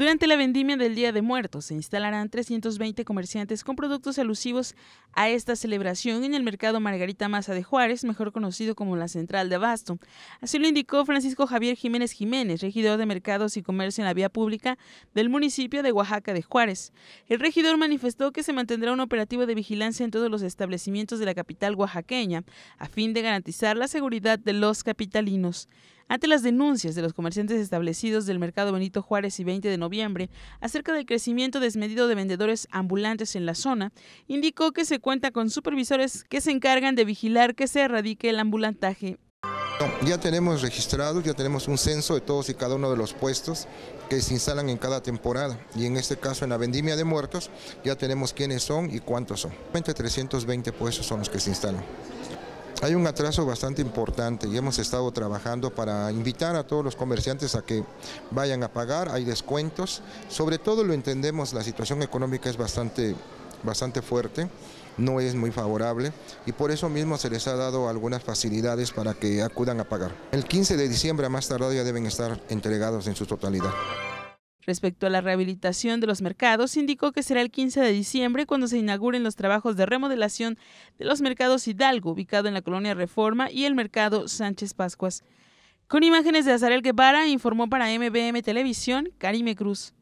Durante la vendimia del Día de Muertos se instalarán 320 comerciantes con productos alusivos a esta celebración en el mercado Margarita Maza de Juárez, mejor conocido como la Central de Abasto. Así lo indicó Francisco Javier Jiménez Jiménez, regidor de Mercados y Comercio en la Vía Pública del municipio de Oaxaca de Juárez. El regidor manifestó que se mantendrá un operativo de vigilancia en todos los establecimientos de la capital oaxaqueña a fin de garantizar la seguridad de los capitalinos. Ante las denuncias de los comerciantes establecidos del mercado Benito Juárez y 20 de noviembre acerca del crecimiento desmedido de vendedores ambulantes en la zona, indicó que se cuenta con supervisores que se encargan de vigilar que se erradique el ambulantaje ya tenemos registrados, ya tenemos un censo de todos y cada uno de los puestos que se instalan en cada temporada. Y en este caso, en la vendimia de muertos, ya tenemos quiénes son y cuántos son. 320 puestos son los que se instalan hay un atraso bastante importante y hemos estado trabajando para invitar a todos los comerciantes a que vayan a pagar, hay descuentos, sobre todo lo entendemos, la situación económica es bastante, bastante fuerte, no es muy favorable y por eso mismo se les ha dado algunas facilidades para que acudan a pagar. El 15 de diciembre a más tardar ya deben estar entregados en su totalidad. Respecto a la rehabilitación de los mercados, indicó que será el 15 de diciembre cuando se inauguren los trabajos de remodelación de los mercados Hidalgo, ubicado en la colonia Reforma, y el mercado Sánchez Pascuas. Con imágenes de Azarel Guevara, informó para MBM Televisión, Karime Cruz.